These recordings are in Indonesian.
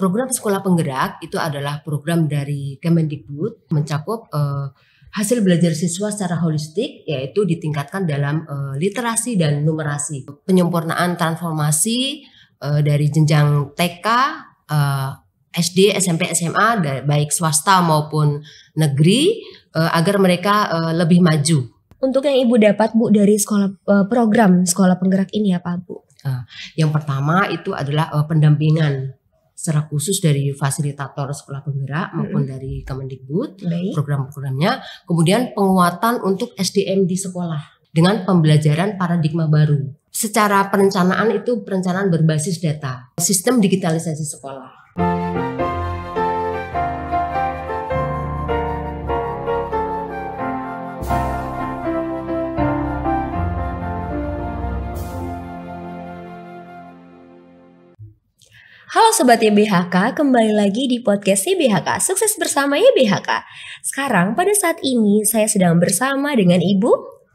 Program Sekolah Penggerak itu adalah program dari Kemendikbud mencakup uh, hasil belajar siswa secara holistik yaitu ditingkatkan dalam uh, literasi dan numerasi, penyempurnaan transformasi uh, dari jenjang TK, uh, SD, SMP, SMA baik swasta maupun negeri uh, agar mereka uh, lebih maju. Untuk yang Ibu dapat Bu dari sekolah uh, program Sekolah Penggerak ini apa Bu? Uh, yang pertama itu adalah uh, pendampingan secara khusus dari fasilitator sekolah penggerak maupun mm-hmm. dari Kemendikbud program-programnya kemudian penguatan untuk SDM di sekolah dengan pembelajaran paradigma baru secara perencanaan itu perencanaan berbasis data sistem digitalisasi sekolah Sobat YBHK, kembali lagi di podcast YBHK, sukses bersama YBHK. Sekarang pada saat ini saya sedang bersama dengan Ibu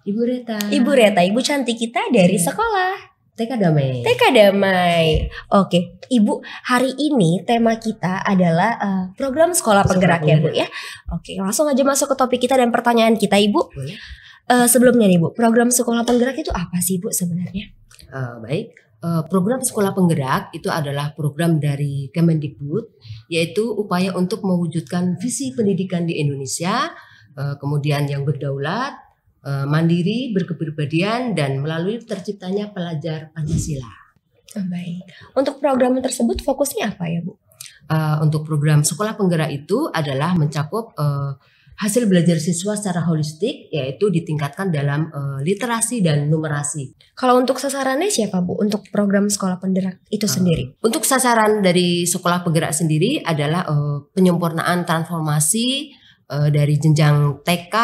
Ibu Reta. Ibu Reta, Ibu cantik kita dari iya. sekolah. TK Damai. TK Damai. Oke, Ibu, hari ini tema kita adalah uh, program sekolah penggerak ya, Bu ya. Oke, langsung aja masuk ke topik kita dan pertanyaan kita, Ibu. Uh, sebelumnya nih, Bu, program sekolah penggerak itu apa sih, Bu sebenarnya? Uh, baik, Eh, program sekolah penggerak itu adalah program dari Kemendikbud yaitu upaya untuk mewujudkan visi pendidikan di Indonesia eh, kemudian yang berdaulat, eh, mandiri, berkepribadian dan melalui terciptanya pelajar Pancasila. Ah, baik. Untuk program tersebut fokusnya apa ya, Bu? Uh, untuk program sekolah penggerak itu adalah mencakup uh, Hasil belajar siswa secara holistik yaitu ditingkatkan dalam uh, literasi dan numerasi. Kalau untuk sasarannya siapa Bu untuk program sekolah penggerak itu uh, sendiri? Untuk sasaran dari sekolah penggerak sendiri adalah uh, penyempurnaan transformasi uh, dari jenjang TK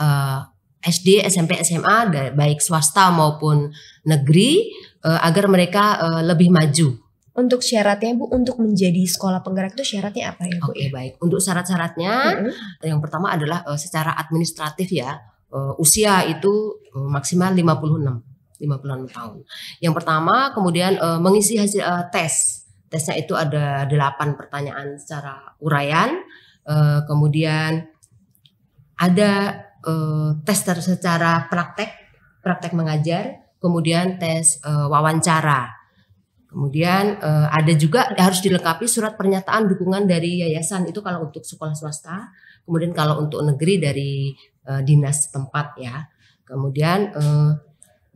uh, SD, SMP, SMA baik swasta maupun negeri uh, agar mereka uh, lebih maju untuk syaratnya Bu untuk menjadi sekolah penggerak itu syaratnya apa ya Bu? Oke okay, baik. Untuk syarat-syaratnya mm-hmm. yang pertama adalah uh, secara administratif ya uh, usia itu uh, maksimal 56 56 tahun. Yang pertama kemudian uh, mengisi hasil uh, tes. Tesnya itu ada 8 pertanyaan secara urayan. uh, kemudian ada uh, tes secara praktek, praktek mengajar, kemudian tes uh, wawancara Kemudian eh, ada juga harus dilengkapi surat pernyataan dukungan dari yayasan itu kalau untuk sekolah swasta. Kemudian kalau untuk negeri dari eh, dinas tempat ya. Kemudian eh,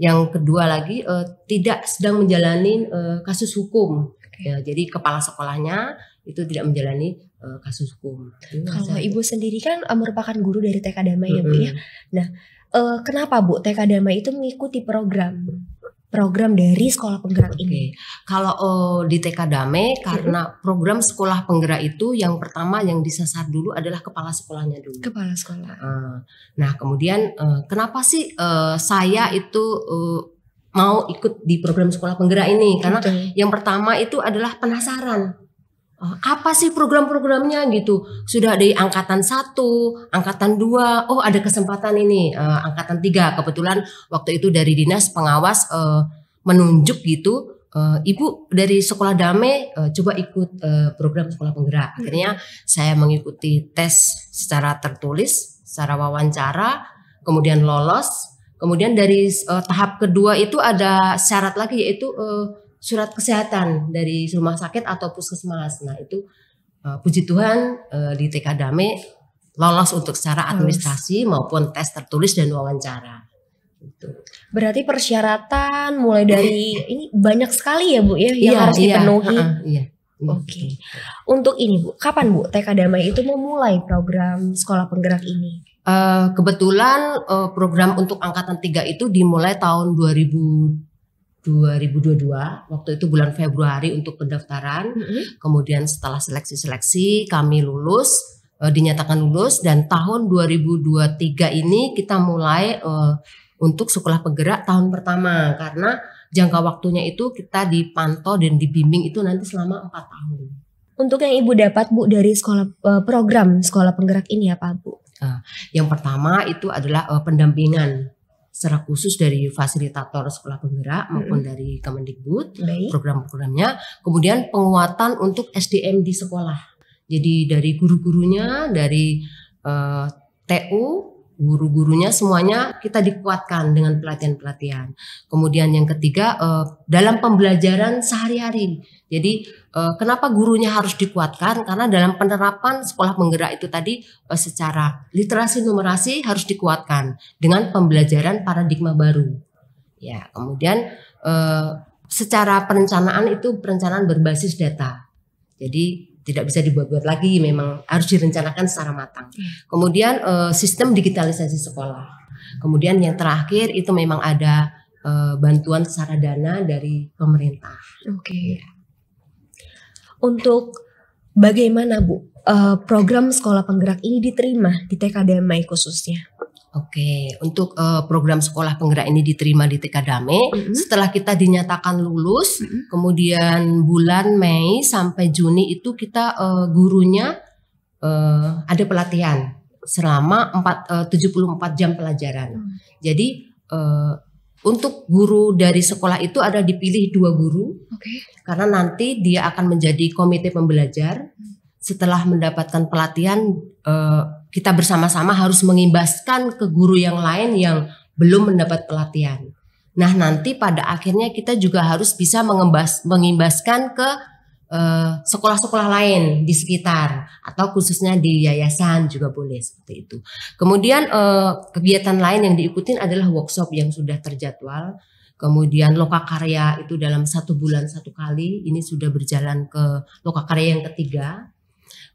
yang kedua lagi eh, tidak sedang menjalani eh, kasus hukum. Ya, jadi kepala sekolahnya itu tidak menjalani uh, kasus hukum. Kalau ibu sendiri kan uh, merupakan guru dari TK Damai mm -hmm. ya bu ya. Nah uh, kenapa bu TK Damai itu mengikuti program program dari sekolah penggerak okay. ini. Kalau uh, di TK Dame karena program sekolah penggerak itu yang pertama yang disasar dulu adalah kepala sekolahnya dulu. Kepala sekolah. nah kemudian eh, kenapa sih eh, saya itu eh, mau ikut di program sekolah penggerak ini? Karena Betul. yang pertama itu adalah penasaran Eh, apa sih program-programnya gitu sudah ada angkatan satu angkatan dua oh ada kesempatan ini uh, angkatan tiga kebetulan waktu itu dari dinas pengawas uh, menunjuk gitu uh, ibu dari sekolah damai uh, coba ikut uh, program sekolah penggerak hmm. akhirnya saya mengikuti tes secara tertulis secara wawancara kemudian lolos kemudian dari uh, tahap kedua itu ada syarat lagi yaitu uh, surat kesehatan dari rumah sakit atau puskesmas. Nah itu uh, puji Tuhan uh, di TK Dame lolos untuk secara administrasi maupun tes tertulis dan wawancara. Itu Berarti persyaratan mulai dari ini banyak sekali ya Bu ya yang iya, harus iya. dipenuhi. Iya. iya. Oke. Okay. Untuk ini Bu, kapan Bu TK Damai itu memulai program sekolah penggerak ini? Uh, kebetulan uh, program untuk angkatan tiga itu dimulai tahun 2000 2022 waktu itu bulan Februari untuk pendaftaran mm -hmm. kemudian setelah seleksi-seleksi kami lulus e, dinyatakan lulus dan tahun 2023 ini kita mulai e, untuk sekolah penggerak tahun pertama karena jangka waktunya itu kita dipantau dan dibimbing itu nanti selama empat tahun untuk yang ibu dapat bu dari sekolah e, program sekolah penggerak ini apa bu yang pertama itu adalah pendampingan secara khusus dari fasilitator sekolah penggerak hmm. maupun dari Kemendikbud program-programnya kemudian penguatan untuk SDM di sekolah jadi dari guru-gurunya dari uh, eh, TU guru-gurunya semuanya kita dikuatkan dengan pelatihan-pelatihan. Kemudian yang ketiga eh, dalam pembelajaran sehari-hari. Jadi eh, kenapa gurunya harus dikuatkan? Karena dalam penerapan sekolah menggerak itu tadi eh, secara literasi numerasi harus dikuatkan dengan pembelajaran paradigma baru. Ya, kemudian secara perencanaan itu perencanaan berbasis data. Jadi tidak bisa dibuat-buat lagi memang harus direncanakan secara matang iya. kemudian uh, sistem digitalisasi sekolah kemudian yang terakhir itu memang ada uh, bantuan secara dana dari pemerintah oke okay. untuk bagaimana bu uh, program sekolah penggerak ini diterima di TK Damai khususnya Oke, untuk uh, program sekolah penggerak ini diterima di Dame. Mm -hmm. Setelah kita dinyatakan lulus, mm -hmm. kemudian bulan Mei sampai Juni itu kita uh, gurunya uh, ada pelatihan selama 4 uh, 74 jam pelajaran. Mm. Jadi uh, untuk guru dari sekolah itu ada dipilih dua guru, okay. karena nanti dia akan menjadi komite pembelajar. Mm setelah mendapatkan pelatihan uh, kita bersama-sama harus mengimbaskan ke guru yang lain yang belum mendapat pelatihan. Nah nanti pada akhirnya kita juga harus bisa mengembas, mengimbaskan ke eh, sekolah-sekolah uh, lain di sekitar atau khususnya di yayasan juga boleh seperti itu. Kemudian uh, kegiatan lain yang diikutin adalah workshop yang sudah terjadwal. Kemudian lokakarya itu dalam satu bulan satu kali ini sudah berjalan ke lokakarya yang ketiga.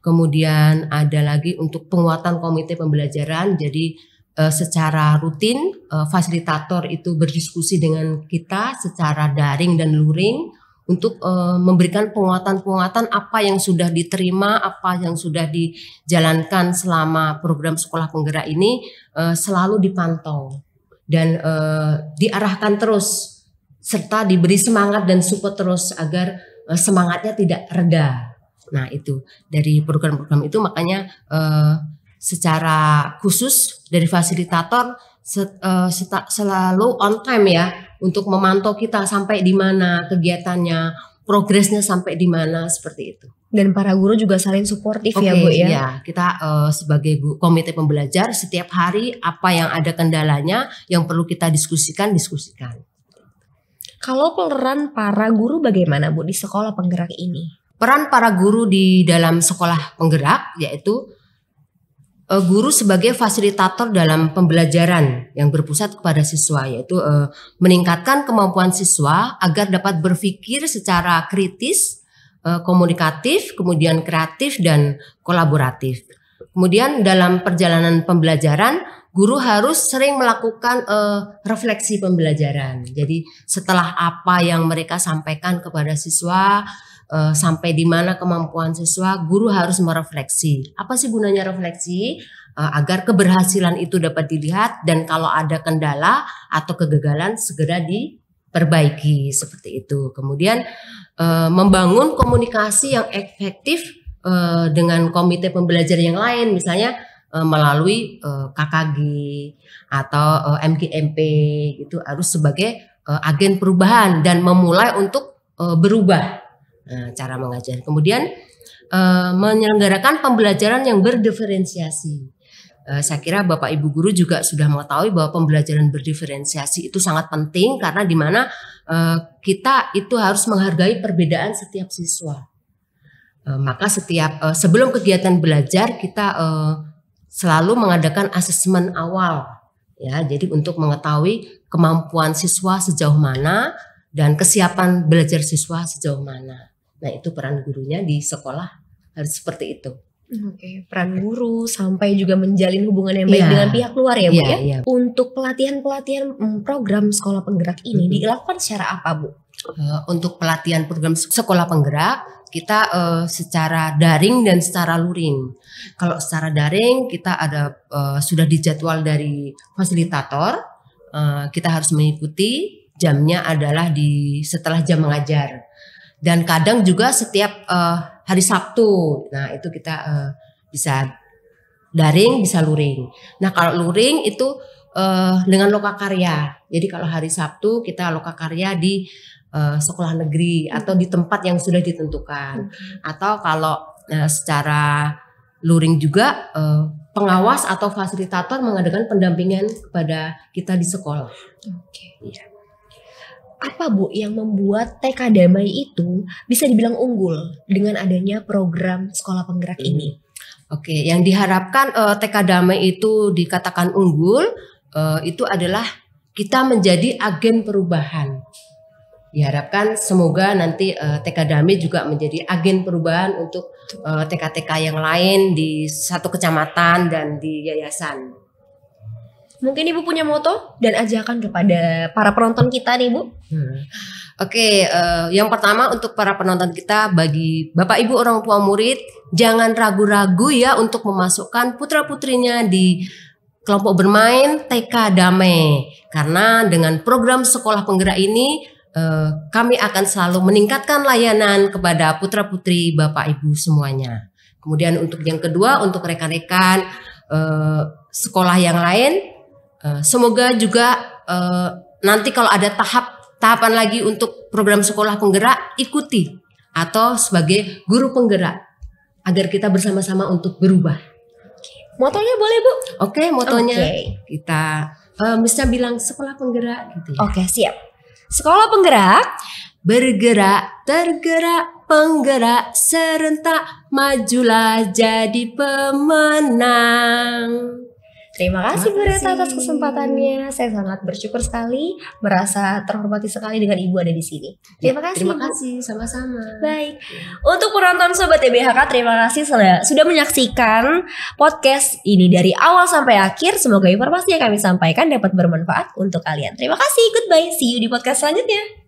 Kemudian ada lagi untuk penguatan komite pembelajaran. Jadi uh, secara rutin uh, fasilitator itu berdiskusi dengan kita secara daring dan luring untuk uh, memberikan penguatan-penguatan apa yang sudah diterima, apa yang sudah dijalankan selama program sekolah penggerak ini uh, selalu dipantau dan uh, diarahkan terus serta diberi semangat dan support terus agar semangatnya tidak reda Nah itu dari program-program itu makanya uh, secara khusus dari fasilitator set, uh, selalu on time ya untuk memantau kita sampai di mana kegiatannya, progresnya sampai di mana seperti itu. Dan para guru juga saling suportif okay, ya bu ya. Iya kita uh, sebagai komite pembelajar setiap hari apa yang ada kendalanya yang perlu kita diskusikan diskusikan. Kalau peran para guru bagaimana bu di sekolah penggerak ini? Peran para guru di dalam sekolah penggerak yaitu eh, guru sebagai fasilitator dalam pembelajaran yang berpusat kepada siswa yaitu eh, meningkatkan kemampuan siswa agar dapat berpikir secara kritis, eh, komunikatif, kemudian kreatif dan kolaboratif. Kemudian dalam perjalanan pembelajaran guru harus sering melakukan uh, refleksi pembelajaran. Jadi setelah apa yang mereka sampaikan kepada siswa uh, sampai di mana kemampuan siswa, guru harus merefleksi. Apa sih gunanya refleksi? Uh, agar keberhasilan itu dapat dilihat dan kalau ada kendala atau kegagalan segera diperbaiki seperti itu. Kemudian uh, membangun komunikasi yang efektif uh, dengan komite pembelajar yang lain, misalnya melalui KKG atau MGMP itu harus sebagai agen perubahan dan memulai untuk berubah Eh, cara mengajar. Kemudian eh, menyelenggarakan pembelajaran yang berdiferensiasi. Eh, saya kira Bapak Ibu guru juga sudah mengetahui bahwa pembelajaran berdiferensiasi itu sangat penting karena di mana kita itu harus menghargai perbedaan setiap siswa. Maka setiap sebelum kegiatan belajar kita selalu mengadakan asesmen awal ya. Jadi untuk mengetahui kemampuan siswa sejauh mana dan kesiapan belajar siswa sejauh mana. Nah itu peran gurunya di sekolah harus seperti itu. Oke, okay. peran guru sampai juga menjalin hubungan yang baik yeah. dengan pihak luar ya, Bu yeah, ya. Yeah. Untuk pelatihan-pelatihan mm, program sekolah penggerak ini mm -hmm. dilakukan secara apa, Bu? Uh, untuk pelatihan program sekolah penggerak kita uh, secara daring dan secara luring. Kalau secara daring kita ada uh, sudah dijadwal dari fasilitator, uh, kita harus mengikuti jamnya adalah di setelah jam mengajar dan kadang juga setiap uh, hari Sabtu. Nah, itu kita uh, bisa daring, bisa luring. Nah, kalau luring itu uh, dengan loka karya. Jadi kalau hari Sabtu kita loka karya di uh, sekolah negeri atau di tempat yang sudah ditentukan. Mm-hmm. Atau kalau uh, secara luring juga uh, pengawas atau fasilitator mengadakan pendampingan kepada kita di sekolah. Oke. Okay. Iya. Yeah apa Bu yang membuat TK Damai itu bisa dibilang unggul dengan adanya program sekolah penggerak hmm. ini? Oke, yang diharapkan uh, eh, TK Damai itu dikatakan unggul uh, itu adalah kita menjadi agen perubahan. Diharapkan semoga nanti uh, eh, TK Damai juga menjadi agen perubahan untuk TK-TK uh, TK -TK yang lain di satu kecamatan dan di yayasan. Mungkin Ibu punya moto dan ajakan kepada para penonton kita nih, Bu. Hmm. Oke, okay, uh, eh, yang pertama untuk para penonton kita bagi Bapak Ibu orang tua murid, jangan ragu-ragu ya untuk memasukkan putra-putrinya di kelompok bermain TK Damai. Karena dengan program sekolah penggerak ini uh, kami akan selalu meningkatkan layanan kepada putra-putri Bapak Ibu semuanya. Kemudian untuk yang kedua untuk rekan-rekan uh, sekolah yang lain Eh, semoga juga uh, nanti kalau ada tahap tahapan lagi untuk program sekolah penggerak ikuti atau sebagai guru penggerak agar kita bersama-sama untuk berubah. Motonya boleh bu? Oke, okay, motonya okay. kita uh, misalnya bilang sekolah penggerak gitu. Ya. Oke okay, siap. Sekolah penggerak bergerak tergerak penggerak serentak majulah jadi pemenang. Terima kasih Bu Reta atas kesempatannya. Saya sangat bersyukur sekali, merasa terhormati sekali dengan Ibu ada di sini. Ya, terima kasih. Terima kasih, sama-sama. Baik. Untuk penonton sobat TBHK, terima kasih sudah sudah menyaksikan podcast ini dari awal sampai akhir. Semoga informasi yang kami sampaikan dapat bermanfaat untuk kalian. Terima kasih. Goodbye. See you di podcast selanjutnya.